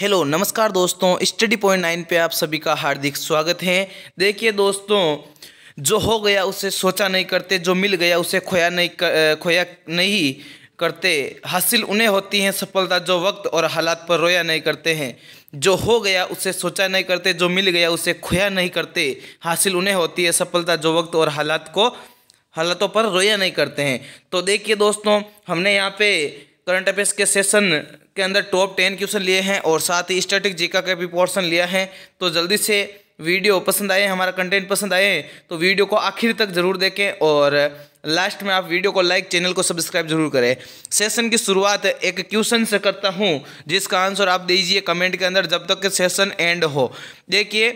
hello नमस्कार दोस्तों study point nine पे आप सभी का हार्दिक स्वागत है देखिए दोस्तों जो हो गया उसे सोचा नहीं करते जो मिल गया उसे खोया नहीं कर, खोया नहीं करते हासिल उन्हें होती है सफलता जो वक्त और हालात पर रोया नहीं करते हैं जो हो गया उसे सोचा नहीं करते जो मिल गया उसे खोया नहीं करते हासिल उन्हें होती है सफलता जो वक्त और हालात को हालातों पर रोया नहीं करते हैं तो देखिए दोस्तों हमने यहाँ पे करंट अफेयर्स के सेशन के अंदर टॉप टेन क्वेश्चन लिए हैं और साथ ही स्टैटिक जीका का भी पोर्सन लिया है तो जल्दी से वीडियो पसंद आए हमारा कंटेंट पसंद आए तो वीडियो को आखिर तक जरूर देखें और लास्ट में आप वीडियो को लाइक चैनल को सब्सक्राइब जरूर करें सेशन की शुरुआत एक क्वेश्चन से करता हूं जिसका आंसर आप दीजिए कमेंट के अंदर जब तक के सेशन एंड हो देखिए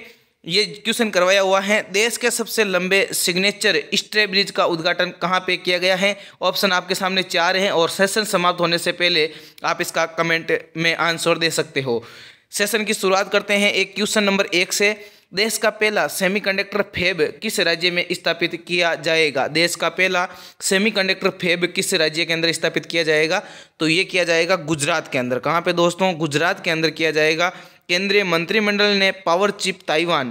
ये क्वेश्चन करवाया हुआ है देश के सबसे लंबे सिग्नेचर स्ट्रे ब्रिज का उद्घाटन कहाँ पे किया गया है ऑप्शन आपके सामने चार हैं और सेशन समाप्त होने से पहले आप इसका कमेंट में आंसर दे सकते हो सेशन की शुरुआत करते हैं एक क्वेश्चन नंबर एक से देश का पहला सेमीकंडक्टर फेब किस राज्य में स्थापित किया जाएगा देश का पहला सेमीकंडक्टर फेब किस राज्य के अंदर स्थापित किया जाएगा तो ये किया जाएगा गुजरात के अंदर कहाँ पे दोस्तों गुजरात के अंदर किया जाएगा केंद्रीय मंत्रिमंडल ने पावर चिप ताइवान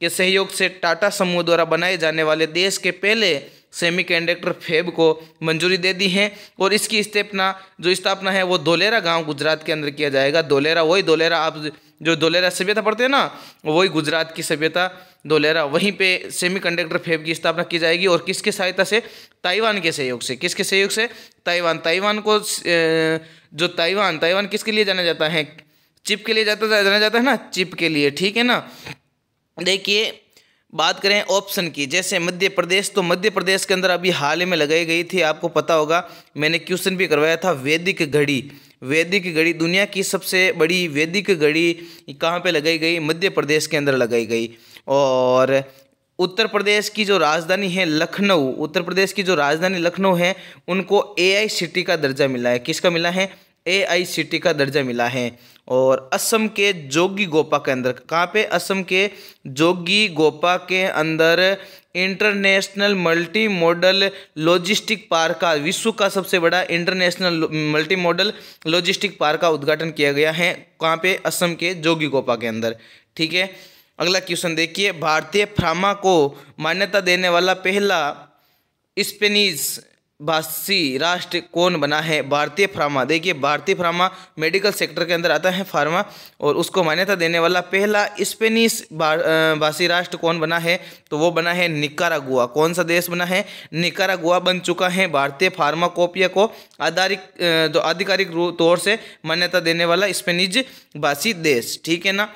के सहयोग से टाटा समूह द्वारा बनाए जाने वाले देश के पहले सेमी कंडक्टर फेब को मंजूरी दे दी है और इसकी स्थापना जो स्थापना है वो धोलेरा गांव गुजरात के अंदर किया जाएगा धोलेरा वही धोलेरा आप जो धोलेरा सभ्यता पढ़ते हैं ना वही गुजरात की सभ्यता धोलेरा वहीं पे सेमी कंडक्टर फेब की स्थापना की जाएगी और किसकी सहायता से ताइवान के सहयोग से किसके सहयोग से ताइवान ताइवान को जो ताइवान ताइवान किसके लिए जाना जाता है चिप के लिए जाता जाना जाता है ना चिप के लिए ठीक है ना देखिए बात करें ऑप्शन की जैसे मध्य प्रदेश तो मध्य प्रदेश के अंदर अभी हाल ही में लगाई गई थी आपको पता होगा मैंने क्वेश्चन भी करवाया था वैदिक घड़ी वैदिक घड़ी दुनिया की सबसे बड़ी वैदिक घड़ी कहाँ पे लगाई गई मध्य प्रदेश के अंदर लगाई गई और उत्तर प्रदेश की जो राजधानी है लखनऊ उत्तर प्रदेश की जो राजधानी लखनऊ है उनको ए आई सिटी का दर्जा मिला है किसका मिला है ए आई सिटी का दर्जा मिला है और असम के जोगी गोपा के अंदर कहाँ पे असम के जोगी गोपा के अंदर international multi modal logistic park का विश्व का सबसे बड़ा international multi modal logistic park का उद्घाटन किया गया है कहाँ पे असम के जोगी गोपा के अंदर ठीक है अगला क्वेश्चन देखिए भारतीय फ्रामा को मान्यता देने वाला पहला स्पेनिश भाषी राष्ट्र कौन बना है भारतीय फार्मा देखिए भारतीय फार्मा मेडिकल सेक्टर के अंदर आता है फार्मा और उसको मान्यता देने वाला पहला स्पेनिश भाषी राष्ट्र कौन बना है तो वो बना है निकारागुआ कौन सा देश बना है निकारागुआ बन चुका है भारतीय फार्माकोपिया को आधारिक जो आधिकारिक तौर से मान्यता देने वाला स्पेनिज भाषी देश ठीक है ना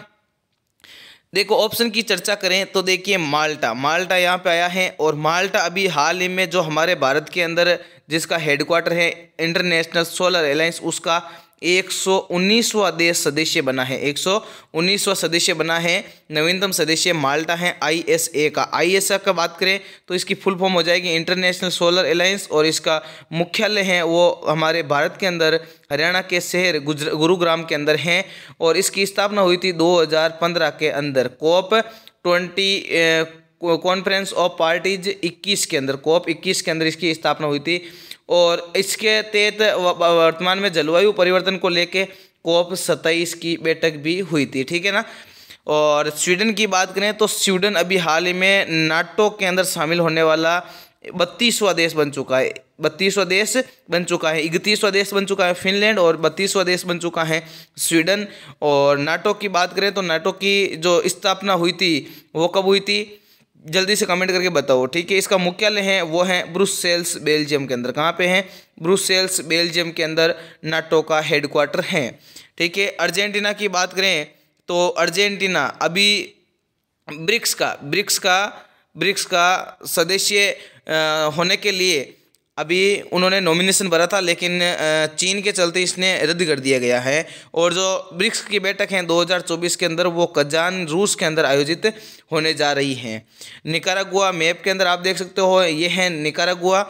देखो ऑप्शन की चर्चा करें तो देखिए माल्टा माल्टा यहाँ पे आया है और माल्टा अभी हाल ही में जो हमारे भारत के अंदर जिसका हेडक्वार्टर है इंटरनेशनल सोलर अलायंस उसका एक सौ उन्नीसवा देश सदस्य बना है एक सौ उन्नीसवा सदस्य बना है नवीनतम सदस्य माल्टा है आई एस ए का आई एस ए का बात करें तो इसकी फुल फॉर्म हो जाएगी इंटरनेशनल सोलर अलायंस और इसका मुख्यालय है वो हमारे भारत के अंदर हरियाणा के शहर गुरुग्राम के अंदर हैं और इसकी स्थापना हुई थी 2015 के अंदर COP twenty conference of parties 21 के अंदर कोप 21 के अंदर इसकी स्थापना हुई थी और इसके तहत वर्तमान में जलवायु परिवर्तन को लेके कोप सत्ताईस की बैठक भी हुई थी ठीक है ना और स्वीडन की बात करें तो स्वीडन अभी हाल ही में नाटो के अंदर शामिल होने वाला बत्तीसवा देश बन चुका है बत्तीसवा देश बन चुका है इकतीसवा देश बन चुका है फिनलैंड और बत्तीसवा देश बन चुका है स्वीडन और नाटो की बात करें तो नाटो की जो स्थापना हुई थी वो कब हुई थी जल्दी से कमेंट करके बताओ ठीक है इसका मुख्यालय है वो है ब्रुसेल्स बेल्जियम के अंदर कहाँ पे है ब्रुसेल्स बेल्जियम के अंदर नाटो का हेडक्वार्टर है ठीक है अर्जेंटीना की बात करें तो अर्जेंटीना अभी ब्रिक्स का ब्रिक्स का ब्रिक्स का सदस्य होने के लिए अभी उन्होंने नॉमिनेशन भरा था लेकिन चीन के चलते इसने रद्द कर दिया गया है और जो ब्रिक्स की बैठक हैं 2024 के अंदर वो कजान रूस के अंदर आयोजित होने जा रही हैं निकारागुआ मैप के अंदर आप देख सकते हो ये है निकारागुआ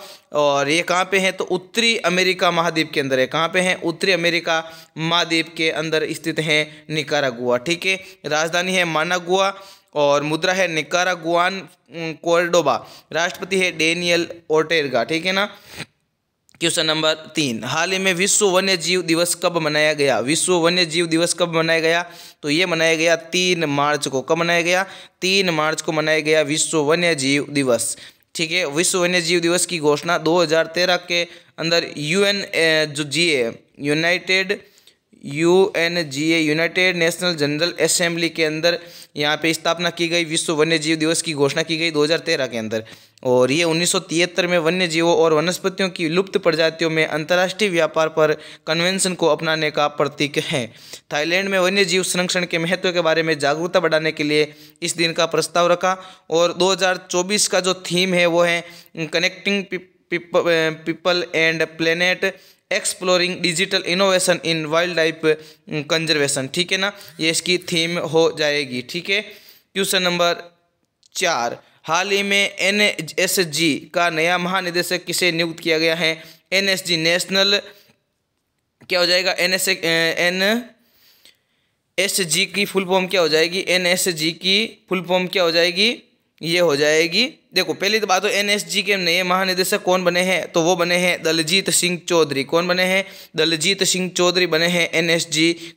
और ये कहाँ पे है तो उत्तरी अमेरिका महाद्वीप के अंदर है कहाँ पे है उत्तरी अमेरिका महाद्वीप के अंदर स्थित हैं निकारागुआ ठीक है राजधानी है मानागुआ और मुद्रा है निकारागुआन कोर्डोबा राष्ट्रपति है डेनियल ओटेरगा ठीक है ना क्वेश्चन नंबर तीन हाल ही में विश्व वन्य जीव दिवस कब मनाया गया विश्व वन्य जीव दिवस कब मनाया गया तो ये मनाया गया तीन मार्च को कब मनाया गया तीन मार्च को मनाया गया विश्व वन्य जीव दिवस ठीक है विश्व वन्य जीव दिवस की घोषणा 2013 के अंदर यूएन जो G united U N G A united national general assembly के अंदर यहाँ पे स्थापना की गई विश्व वन्य जीव दिवस की घोषणा की गई 2013 के अंदर और ये उन्नीस में वन्य जीवों और वनस्पतियों की लुप्त प्रजातियों में अंतर्राष्ट्रीय व्यापार पर कन्वेंशन को अपनाने का प्रतीक है थाईलैंड में वन्य जीव संरक्षण के महत्व के बारे में जागरूकता बढ़ाने के लिए इस दिन का प्रस्ताव रखा और दो का जो थीम है वो है connecting people and planet exploring digital innovation in wildlife conservation ठीक है ना ये इसकी थीम हो जाएगी ठीक है क्वेश्चन नंबर चार हाल ही में एन एस जी का नया महानिदेशक किसे नियुक्त किया गया है एन एस जी नेशनल क्या हो जाएगा N S N S G की फुल फॉर्म क्या हो जाएगी एन एस जी की फुल फॉर्म क्या हो जाएगी ये हो जाएगी देखो पहली तो बात तो एन के नए महानिदेशक कौन बने हैं तो वो बने हैं दलजीत सिंह चौधरी कौन बने हैं दलजीत सिंह चौधरी बने हैं एन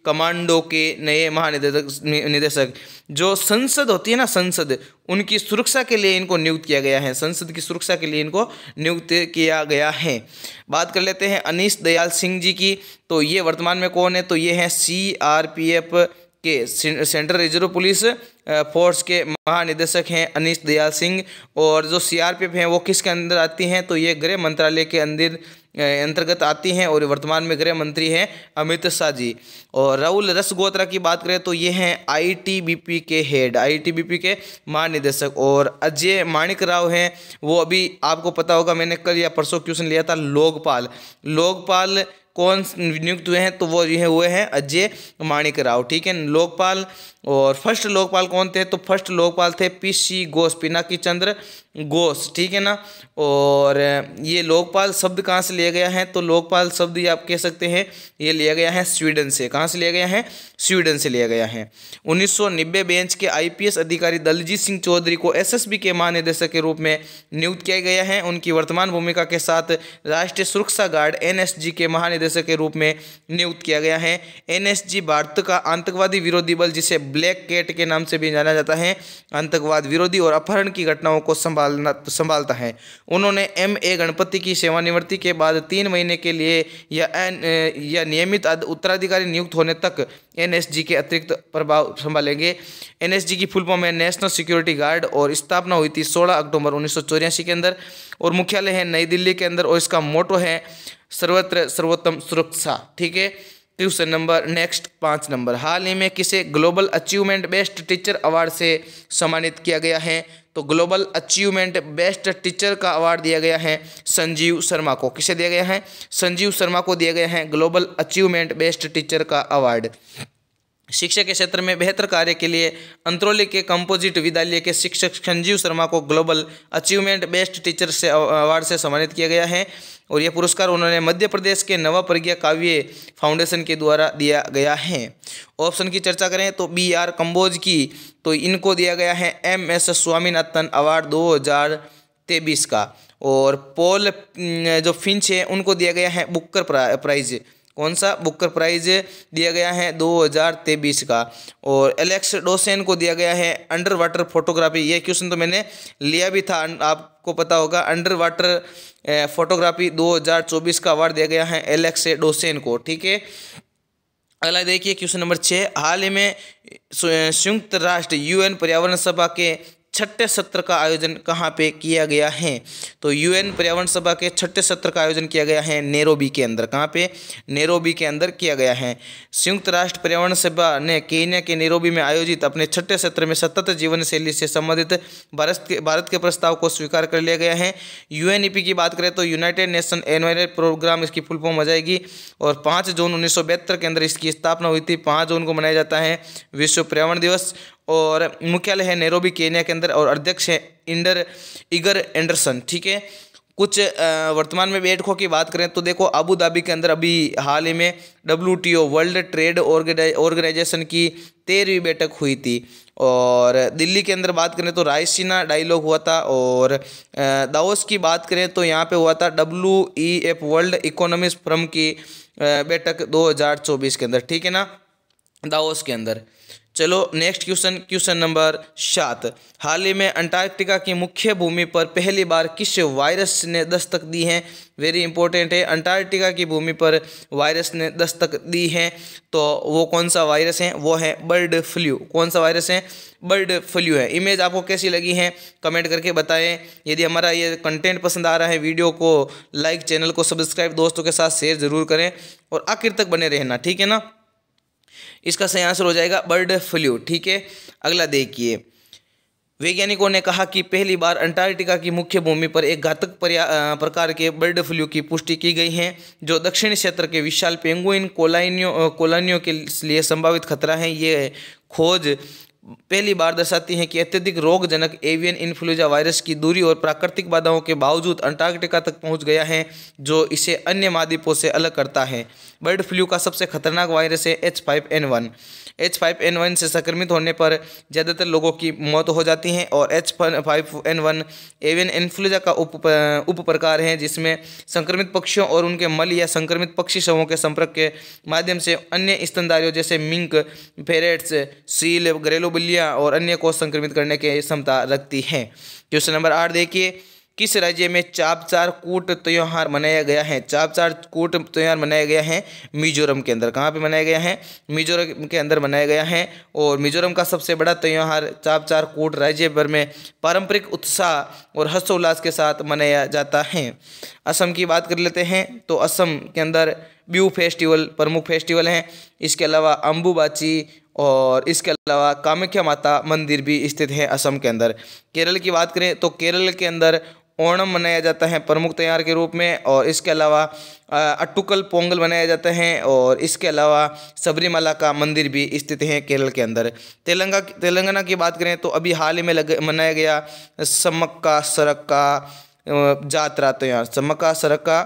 कमांडो के नए महानिदेशक निदेशक जो संसद होती है ना संसद उनकी सुरक्षा के लिए इनको नियुक्त किया गया है संसद की सुरक्षा के लिए इनको नियुक्त किया गया है बात कर लेते हैं अनिश दयाल सिंह जी की तो ये वर्तमान में कौन है तो ये हैं सी आर पी एफ के सेंट्रल रिजर्व पुलिस फोर्स के महानिदेशक हैं अनिश दयाल सिंह और जो सीआरपीएफ हैं वो किसके अंदर आती हैं तो ये गृह मंत्रालय के अंदर अंतर्गत आती हैं और वर्तमान में गृह मंत्री हैं अमित शाह जी और राहुल रसगोत्रा की बात करें तो ये हैं आईटीबीपी के हेड आईटीबीपी के महानिदेशक और अजय माणिक राव हैं वो अभी आपको पता होगा मैंने कल या परसों क्वेश्चन लिया था लोकपाल लोकपाल कौन नियुक्त हुए हैं तो वो ये हुए हैं अजय माणिक राव ठीक है लोकपाल और फर्स्ट लोकपाल कौन थे तो फर्स्ट लोकपाल थे पी सी घोष पिनाकी चंद्र घोष ठीक है ना और ये लोकपाल शब्द कहाँ से लिया गया है तो लोकपाल शब्द ये आप कह सकते हैं ये लिया गया है स्वीडन से कहाँ से लिया गया है स्वीडन से लिया गया है 1990 बेंच के आईपीएस अधिकारी दलजीत सिंह चौधरी को एसएसबी के महानिदेशक के रूप में नियुक्त किया गया है उनकी वर्तमान भूमिका के साथ राष्ट्रीय सुरक्षा गार्ड एनएसजी के महानिदेशक के रूप में नियुक्त किया गया है एनएसजी भारत का आतंकवादी विरोधी बल जिसे ब्लैक कैट के नाम से भी जाना जाता है आतंकवाद विरोधी और अपहरण की घटनाओं को संभालना संभालता है उन्होंने एम ए गणपति की सेवानिवृत्ति के बाद तीन महीने के लिए या, या नियमित उत्तराधिकारी नियुक्त होने तक एनएसजी के अतिरिक्त प्रभाव संभालेंगे एनएसजी की फुल फॉर्म है नेशनल सिक्योरिटी गार्ड और स्थापना हुई थी 16 अक्टूबर उन्नीस के अंदर और मुख्यालय है नई दिल्ली के अंदर और इसका मोटो है सर्वत्र सर्वोत्तम सुरक्षा ठीक है क्वेश्चन नंबर नेक्स्ट पाँच नंबर हाल ही में किसे global achievement best teacher award से सम्मानित किया गया है तो ग्लोबल अचीवमेंट बेस्ट टीचर का अवार्ड दिया गया है संजीव शर्मा को किसे दिया गया है संजीव शर्मा को दिया गया है ग्लोबल अचीवमेंट बेस्ट टीचर का अवार्ड शिक्षा के क्षेत्र में बेहतर कार्य के लिए अंतरौली के कंपोजिट विद्यालय के शिक्षक संजीव शर्मा को ग्लोबल अचीवमेंट बेस्ट टीचर से अवार्ड से सम्मानित किया गया है और यह पुरस्कार उन्होंने मध्य प्रदेश के नवा प्रज्ञा काव्य फाउंडेशन के द्वारा दिया गया है ऑप्शन की चर्चा करें तो बी आर कम्बोज की तो इनको दिया गया है एम एस स्वामीनाथन अवार्ड दो हज़ार तेईस का और पोल जो फिंच है उनको दिया गया है बुक्कर प्राइज़ कौन सा बुकर प्राइज दिया गया है दो हज़ार तेबीस का और एलेक्स डोसेन को दिया गया है अंडर वाटर फोटोग्राफी ये क्वेश्चन तो मैंने लिया भी था आपको पता होगा अंडर वाटर फोटोग्राफी 2024 का अवार्ड दिया गया है एलेक्स डोसेन को ठीक है अगला देखिए क्वेश्चन नंबर छः हाल ही में संयुक्त राष्ट्र यूएन पर्यावरण सभा के छठे सत्र का आयोजन कहाँ पे किया गया है तो यूएन पर्यावरण सभा के छठे सत्र का आयोजन किया गया है नेरोबी के अंदर कहाँ पे नेरोबी के अंदर किया गया है संयुक्त राष्ट्र पर्यावरण सभा ने केन्या के नेरोबी में आयोजित अपने छठे सत्र में सतत जीवन शैली से संबंधित भारत के भारत के प्रस्ताव को स्वीकार कर लिया गया है यू e की बात करें तो यूनाइटेड नेशन एनवायरमेंट प्रोग्राम इसकी फुल फॉर्म हो जाएगी और पाँच जून उन्नीस के अंदर इसकी स्थापना हुई थी पाँच जून को मनाया जाता है विश्व पर्यावरण दिवस और मुख्यालय है नेरोबी केन्या के अंदर और अध्यक्ष है इंडर इगर एंडरसन ठीक है कुछ वर्तमान में बैठकों की बात करें तो देखो अबू धाबी के अंदर अभी हाल ही में डब्ल्यू वर्ल्ड ट्रेड ऑर्गेनाइजेशन की तेरहवीं बैठक हुई थी और दिल्ली के अंदर बात करें तो रायसीना डायलॉग हुआ था और दाओस की बात करें तो यहाँ पे हुआ था W E F world economics forum की बैठक 2024 के अंदर ठीक है ना दाओस के अंदर चलो नेक्स्ट क्वेश्चन क्वेश्चन नंबर सात हाल ही में अंटार्कटिका की मुख्य भूमि पर पहली बार किस वायरस ने दस्तक दी है वेरी इंपॉर्टेंट है अंटार्कटिका की भूमि पर वायरस ने दस्तक दी है तो वो कौन सा वायरस है वो है बर्ड फ्लू कौन सा वायरस है बर्ड फ्लू है इमेज आपको कैसी लगी है कमेंट करके बताएं यदि हमारा ये कंटेंट पसंद आ रहा है वीडियो को लाइक चैनल को सब्सक्राइब दोस्तों के साथ शेयर ज़रूर करें और आखिर तक बने रहना ठीक है ना इसका सही आंसर हो जाएगा बर्ड फ्लू ठीक है अगला देखिए वैज्ञानिकों ने कहा कि पहली बार अंटार्कटिका की मुख्य भूमि पर एक घातक प्रकार के बर्ड फ्लू की पुष्टि की गई है जो दक्षिण क्षेत्र के विशाल पेंगुइन कॉलोनियों कोलानियों के लिए संभावित खतरा है ये खोज पहली बार दर्शाती है कि अत्यधिक रोगजनक एवियन इन्फ्लुएंजा वायरस की दूरी और प्राकृतिक बाधाओं के बावजूद अंटार्कटिका तक पहुंच गया है जो इसे अन्य महाद्वीपों से अलग करता है बर्ड फ्लू का सबसे खतरनाक वायरस है H five N one H five N one से संक्रमित होने पर ज़्यादातर लोगों की मौत हो जाती है और H five N one avian influenza का उप उप प्रकार है जिसमें संक्रमित पक्षियों और उनके मल या संक्रमित पक्षी शवों के संपर्क के माध्यम से अन्य स्तनदारियों जैसे मिंक फेरेट्स सील घरेलू बिल्लियाँ और अन्य को संक्रमित करने की क्षमता रखती हैं क्वेश्चन नंबर आठ देखिए किस राज्य में चापचार कूट त्यौहार मनाया गया है चापचार कूट त्यौहार मनाया गया है मिजोरम के अंदर कहाँ पे मनाया गया है मिजोरम के अंदर मनाया गया है और मिजोरम का सबसे बड़ा त्यौहार चापचार कूट राज्य भर में पारंपरिक उत्साह और हर्षोल्लास के साथ मनाया जाता है असम की बात कर लेते हैं तो असम के अंदर ब्यू फेस्टिवल प्रमुख फेस्टिवल हैं इसके अलावा अम्बुबाची और इसके अलावा कामाख्या माता मंदिर भी स्थित हैं असम के अंदर केरल की बात करें तो केरल के अंदर ओणम मनाया जाता है प्रमुख त्यौहार के रूप में और इसके अलावा अट्टुकल पोंगल मनाया जाता है और इसके अलावा सबरीमाला का मंदिर भी स्थित है केरल के अंदर तेलंगा तेलंगाना की बात करें तो अभी हाल ही में लग मनाया गया सम्मक्का सरक्का जात्रा त्यौहार सम्मक्का सरक्का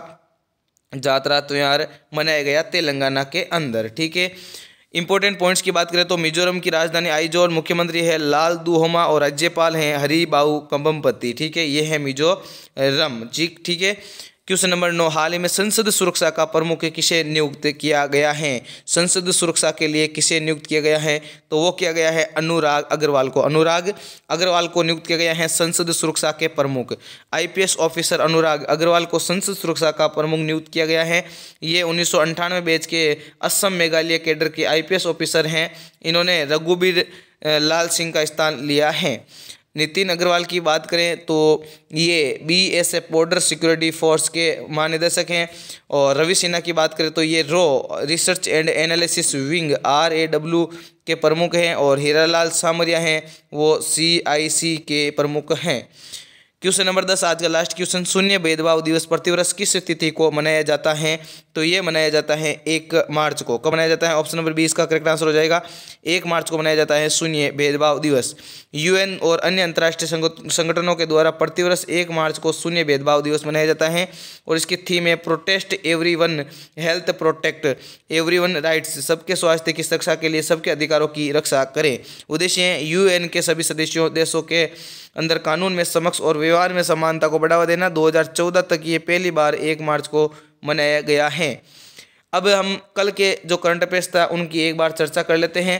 जात्रा त्यौहार मनाया गया तेलंगाना के अंदर ठीक है इंपॉर्टेंट पॉइंट्स की बात करें तो मिजोरम की राजधानी आइजोल मुख्यमंत्री है लाल दुहोमा और राज्यपाल हैं हरिबाऊ कम्बमपति ठीक है ये है मिजोरम जी ठीक है क्वेश्चन नंबर नौ हाल ही में संसद सुरक्षा का प्रमुख किसे नियुक्त किया गया है संसद सुरक्षा के लिए किसे नियुक्त किया गया है तो वो किया गया है अनुराग अग्रवाल को अनुराग अग्रवाल को नियुक्त किया गया है संसद सुरक्षा के प्रमुख आईपीएस ऑफिसर अनुराग अग्रवाल को संसद सुरक्षा का प्रमुख नियुक्त किया गया है ये उन्नीस सौ बैच के असम मेघालय कैडर के आई ऑफिसर हैं इन्होंने रघुबीर लाल सिंह का स्थान लिया है नितिन अग्रवाल की बात करें तो ये B S F border security force के महानिदेशक हैं और रवि सिन्हा की बात करें तो ये रो research and analysis wing R A W के प्रमुख हैं और हीरालाल सामरिया हैं वो सी आई सी के प्रमुख हैं क्वेश्चन नंबर दस आज का लास्ट क्वेश्चन शून्य भेदभाव दिवस प्रतिवर्ष किस तिथि को मनाया जाता है तो ये मनाया जाता है एक मार्च को कब मनाया जाता है ऑप्शन नंबर बीस का करेक्ट आंसर हो जाएगा एक मार्च को मनाया जाता है शून्य भेदभाव दिवस यूएन और अन्य अंतर्राष्ट्रीय संगठनों के द्वारा प्रतिवर्ष एक मार्च को शून्य भेदभाव दिवस मनाया जाता है और इसकी थीम है protest everyone health protect everyone rights सबके स्वास्थ्य की सुरक्षा के लिए सबके अधिकारों की रक्षा करें उद्देश्य है यू के सभी सदस्यों देशों के अंदर कानून में समक्ष और व्यवहार में समानता को बढ़ावा देना 2014 तक ये पहली बार एक मार्च को मनाया गया है अब हम कल के जो करंट अफेयर्स था उनकी एक बार चर्चा कर लेते हैं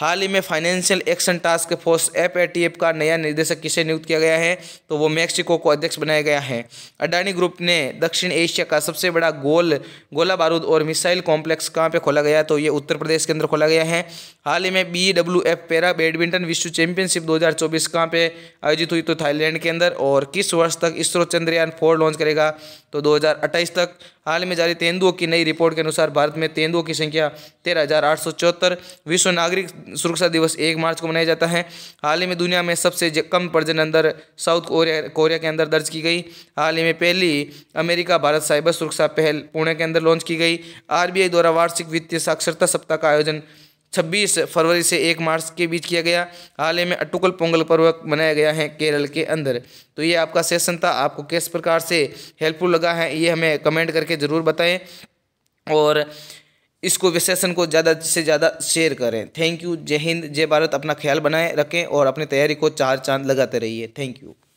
हाल ही में financial action task force F A T F का नया निर्देशक किसे नियुक्त किया गया है तो वो मैक्सिको को अध्यक्ष बनाया गया है अडानी ग्रुप ने दक्षिण एशिया का सबसे बड़ा गोल गोला बारूद और मिसाइल कॉम्प्लेक्स कहाँ पे खोला गया तो ये उत्तर प्रदेश के अंदर खोला गया है हाल ही में B W F para badminton विश्व चैंपियनशिप दो हज़ार चौबीस कहाँ पे आयोजित हुई तो थाईलैंड के अंदर और किस वर्ष तक इसरो चंद्रयान फोर लॉन्च करेगा तो 2028 तक हाल में जारी तेंदुओं की नई रिपोर्ट के अनुसार भारत में तेंदुओं की संख्या तेरह विश्व नागरिक सुरक्षा दिवस एक मार्च को मनाया जाता है हाल ही में दुनिया में सबसे कम प्रजन अंदर साउथ कोरिया कोरिया के अंदर दर्ज की गई हाल ही में पहली अमेरिका भारत साइबर सुरक्षा पहल पुणे के अंदर लॉन्च की गई आर द्वारा वार्षिक वित्तीय साक्षरता सप्ताह का आयोजन छब्बीस फरवरी से एक मार्च के बीच किया गया हाल ही में अट्टुकल पोंगल पर्व मनाया गया है केरल के अंदर तो ये आपका सेशन था आपको किस प्रकार से हेल्पफुल लगा है ये हमें कमेंट करके ज़रूर बताएं और इसको विशेषण को ज़्यादा से ज़्यादा शेयर करें थैंक यू जय हिंद जय भारत अपना ख्याल बनाए रखें और अपनी तैयारी को चार चांद लगाते रहिए थैंक यू